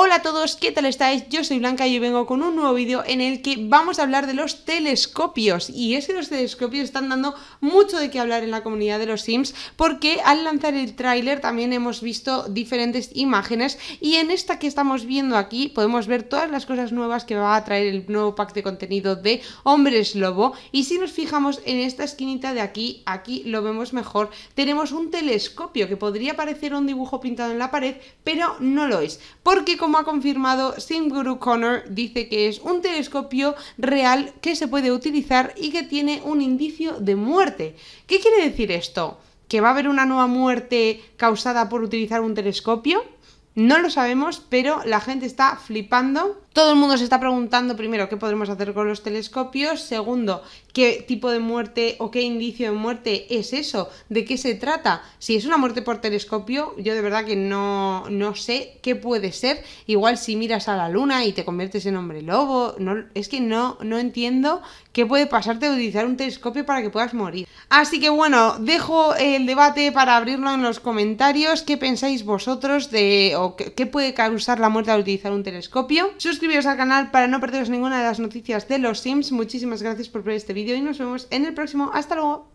Hola a todos, ¿qué tal estáis? Yo soy Blanca y hoy vengo con un nuevo vídeo en el que vamos a hablar de los telescopios. Y es que los telescopios están dando mucho de qué hablar en la comunidad de los Sims, porque al lanzar el tráiler también hemos visto diferentes imágenes y en esta que estamos viendo aquí podemos ver todas las cosas nuevas que va a traer el nuevo pack de contenido de Hombres Lobo. Y si nos fijamos en esta esquinita de aquí, aquí lo vemos mejor, tenemos un telescopio que podría parecer un dibujo pintado en la pared, pero no lo es. Porque como como ha confirmado Sim Connor, dice que es un telescopio real que se puede utilizar y que tiene un indicio de muerte. ¿Qué quiere decir esto? ¿Que va a haber una nueva muerte causada por utilizar un telescopio? No lo sabemos, pero la gente está flipando todo el mundo se está preguntando primero qué podremos hacer con los telescopios, segundo, qué tipo de muerte o qué indicio de muerte es eso, de qué se trata. Si es una muerte por telescopio, yo de verdad que no, no sé qué puede ser. Igual si miras a la luna y te conviertes en hombre lobo, no, es que no, no entiendo qué puede pasarte de utilizar un telescopio para que puedas morir. Así que bueno, dejo el debate para abrirlo en los comentarios. ¿Qué pensáis vosotros de o qué puede causar la muerte al utilizar un telescopio? Suscríbete suscribiros al canal para no perderos ninguna de las noticias de los Sims. Muchísimas gracias por ver este vídeo y nos vemos en el próximo. ¡Hasta luego!